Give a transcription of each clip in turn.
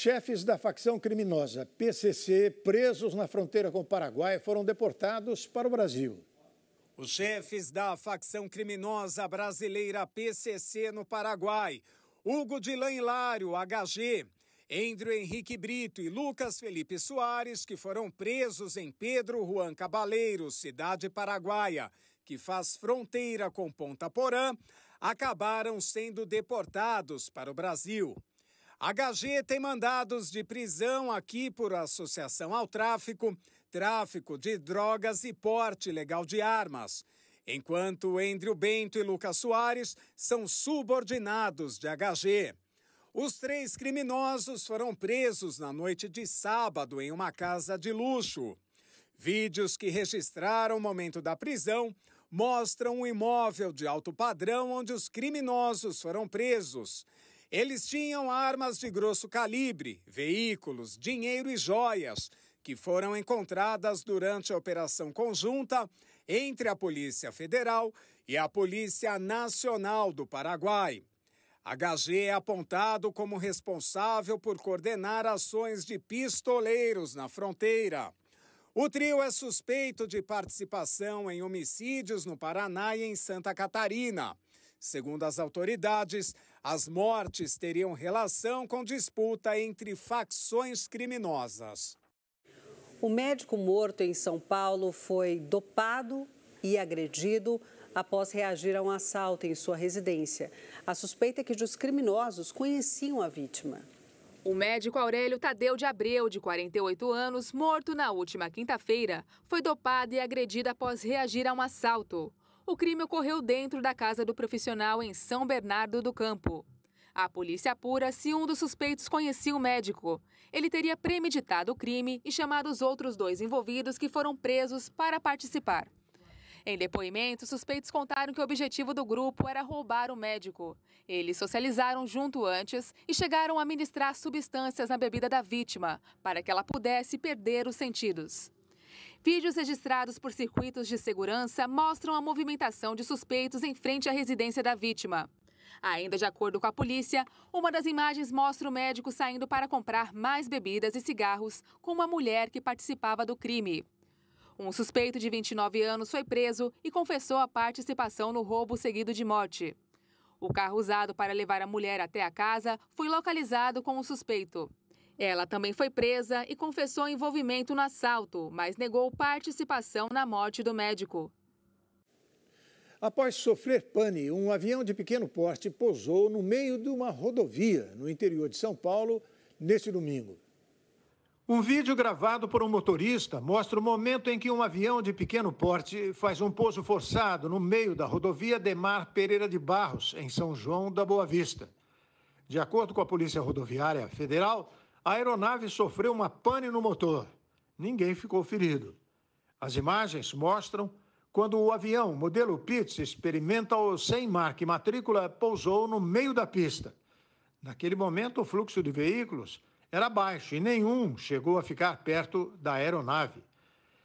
Chefes da facção criminosa PCC, presos na fronteira com o Paraguai, foram deportados para o Brasil. Os chefes da facção criminosa brasileira PCC no Paraguai, Hugo Dilan Hilário, HG, Andrew Henrique Brito e Lucas Felipe Soares, que foram presos em Pedro Juan Cabaleiro, cidade paraguaia, que faz fronteira com Ponta Porã, acabaram sendo deportados para o Brasil. HG tem mandados de prisão aqui por associação ao tráfico, tráfico de drogas e porte ilegal de armas. Enquanto Andrew Bento e Lucas Soares são subordinados de HG. Os três criminosos foram presos na noite de sábado em uma casa de luxo. Vídeos que registraram o momento da prisão mostram um imóvel de alto padrão onde os criminosos foram presos. Eles tinham armas de grosso calibre, veículos, dinheiro e joias, que foram encontradas durante a operação conjunta entre a Polícia Federal e a Polícia Nacional do Paraguai. HG é apontado como responsável por coordenar ações de pistoleiros na fronteira. O trio é suspeito de participação em homicídios no Paraná e em Santa Catarina. Segundo as autoridades, as mortes teriam relação com disputa entre facções criminosas. O médico morto em São Paulo foi dopado e agredido após reagir a um assalto em sua residência. A suspeita é que os criminosos conheciam a vítima. O médico Aurélio Tadeu de Abreu, de 48 anos, morto na última quinta-feira, foi dopado e agredido após reagir a um assalto. O crime ocorreu dentro da casa do profissional em São Bernardo do Campo. A polícia apura se um dos suspeitos conhecia o médico. Ele teria premeditado o crime e chamado os outros dois envolvidos que foram presos para participar. Em depoimento, suspeitos contaram que o objetivo do grupo era roubar o médico. Eles socializaram junto antes e chegaram a ministrar substâncias na bebida da vítima, para que ela pudesse perder os sentidos. Vídeos registrados por circuitos de segurança mostram a movimentação de suspeitos em frente à residência da vítima. Ainda de acordo com a polícia, uma das imagens mostra o médico saindo para comprar mais bebidas e cigarros com uma mulher que participava do crime. Um suspeito de 29 anos foi preso e confessou a participação no roubo seguido de morte. O carro usado para levar a mulher até a casa foi localizado com o suspeito. Ela também foi presa e confessou envolvimento no assalto, mas negou participação na morte do médico. Após sofrer pane, um avião de pequeno porte pousou no meio de uma rodovia no interior de São Paulo neste domingo. Um vídeo gravado por um motorista mostra o momento em que um avião de pequeno porte faz um pouso forçado no meio da rodovia Demar Pereira de Barros, em São João da Boa Vista. De acordo com a Polícia Rodoviária Federal, a aeronave sofreu uma pane no motor. Ninguém ficou ferido. As imagens mostram quando o avião modelo Pitts Experimental sem marca e matrícula pousou no meio da pista. Naquele momento, o fluxo de veículos era baixo e nenhum chegou a ficar perto da aeronave.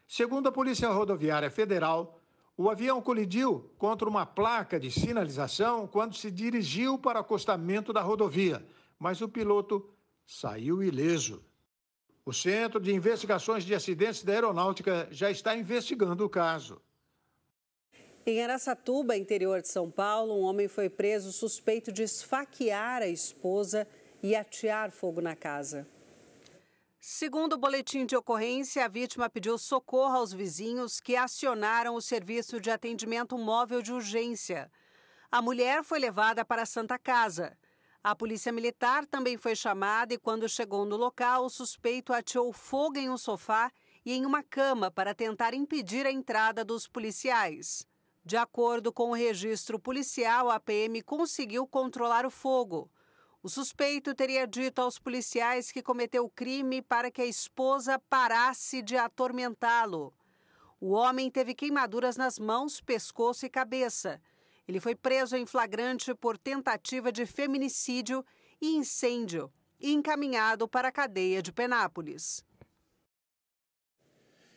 Segundo a Polícia Rodoviária Federal, o avião colidiu contra uma placa de sinalização quando se dirigiu para o acostamento da rodovia, mas o piloto saiu ileso. O Centro de Investigações de Acidentes da Aeronáutica já está investigando o caso. Em Aracatuba, interior de São Paulo, um homem foi preso suspeito de esfaquear a esposa e atear fogo na casa. Segundo o boletim de ocorrência, a vítima pediu socorro aos vizinhos que acionaram o serviço de atendimento móvel de urgência. A mulher foi levada para a Santa Casa. A polícia militar também foi chamada e, quando chegou no local, o suspeito ateou fogo em um sofá e em uma cama para tentar impedir a entrada dos policiais. De acordo com o registro policial, a PM conseguiu controlar o fogo. O suspeito teria dito aos policiais que cometeu o crime para que a esposa parasse de atormentá-lo. O homem teve queimaduras nas mãos, pescoço e cabeça. Ele foi preso em flagrante por tentativa de feminicídio e incêndio e encaminhado para a cadeia de Penápolis.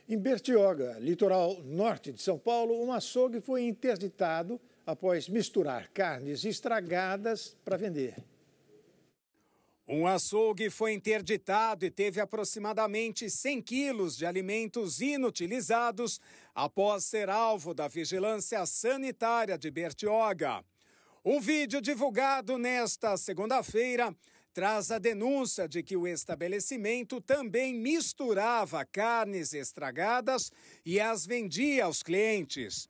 Em Bertioga, litoral norte de São Paulo, um açougue foi interditado após misturar carnes estragadas para vender. Um açougue foi interditado e teve aproximadamente 100 quilos de alimentos inutilizados após ser alvo da vigilância sanitária de Bertioga. Um vídeo divulgado nesta segunda-feira traz a denúncia de que o estabelecimento também misturava carnes estragadas e as vendia aos clientes.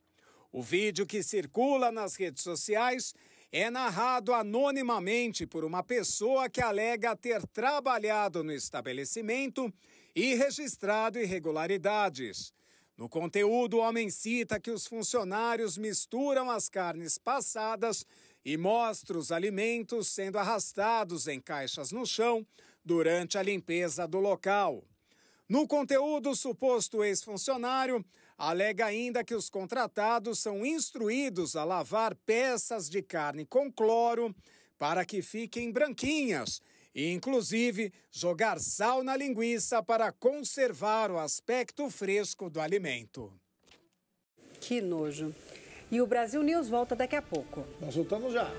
O vídeo que circula nas redes sociais é narrado anonimamente por uma pessoa que alega ter trabalhado no estabelecimento e registrado irregularidades. No conteúdo, o homem cita que os funcionários misturam as carnes passadas e mostra os alimentos sendo arrastados em caixas no chão durante a limpeza do local. No conteúdo, o suposto ex-funcionário alega ainda que os contratados são instruídos a lavar peças de carne com cloro para que fiquem branquinhas e, inclusive, jogar sal na linguiça para conservar o aspecto fresco do alimento. Que nojo. E o Brasil News volta daqui a pouco. Nós voltamos já.